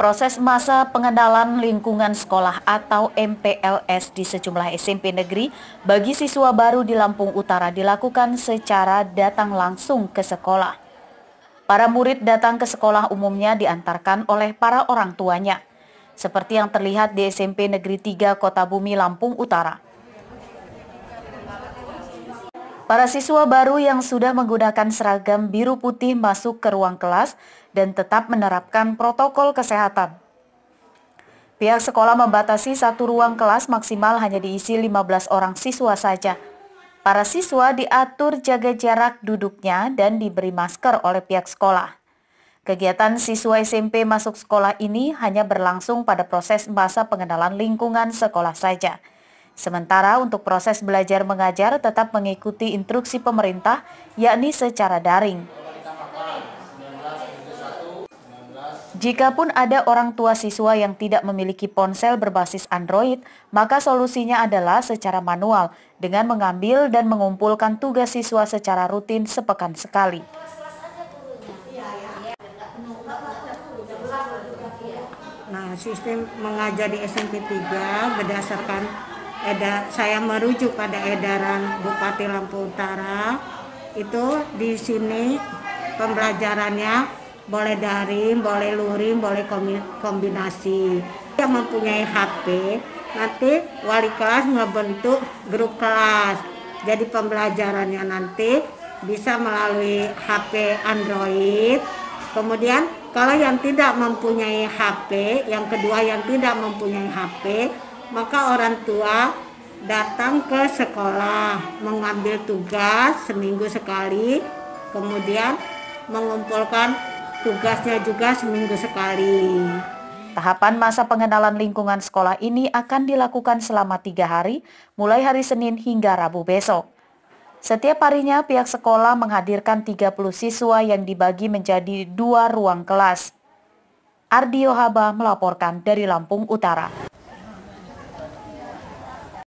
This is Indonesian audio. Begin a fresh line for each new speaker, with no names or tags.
Proses masa pengenalan lingkungan sekolah atau MPLS di sejumlah SMP negeri bagi siswa baru di Lampung Utara dilakukan secara datang langsung ke sekolah. Para murid datang ke sekolah umumnya diantarkan oleh para orang tuanya, seperti yang terlihat di SMP Negeri 3 Kota Bumi Lampung Utara. Para siswa baru yang sudah menggunakan seragam biru putih masuk ke ruang kelas dan tetap menerapkan protokol kesehatan. Pihak sekolah membatasi satu ruang kelas maksimal hanya diisi 15 orang siswa saja. Para siswa diatur jaga jarak duduknya dan diberi masker oleh pihak sekolah. Kegiatan siswa SMP masuk sekolah ini hanya berlangsung pada proses masa pengenalan lingkungan sekolah saja. Sementara untuk proses belajar mengajar tetap mengikuti instruksi pemerintah, yakni secara daring. Jika pun ada orang tua siswa yang tidak memiliki ponsel berbasis Android, maka solusinya adalah secara manual dengan mengambil dan mengumpulkan tugas siswa secara rutin sepekan sekali.
Nah, sistem mengajar di SMP 3 berdasarkan eda, saya merujuk pada edaran Bupati Lampung Utara itu di sini pembelajarannya boleh daring, boleh luring, boleh kombinasi. Yang mempunyai HP nanti wali kelas membentuk grup kelas. Jadi pembelajarannya nanti bisa melalui HP Android. Kemudian kalau yang tidak mempunyai HP, yang kedua yang tidak mempunyai HP maka orang tua datang ke sekolah mengambil tugas seminggu sekali kemudian mengumpulkan tugasnya juga seminggu sekali. Tahapan
masa pengenalan lingkungan sekolah ini akan dilakukan selama tiga hari, mulai hari Senin hingga Rabu besok. Setiap harinya pihak sekolah menghadirkan 30 siswa yang dibagi menjadi dua ruang kelas. Ardio Haba melaporkan dari Lampung Utara.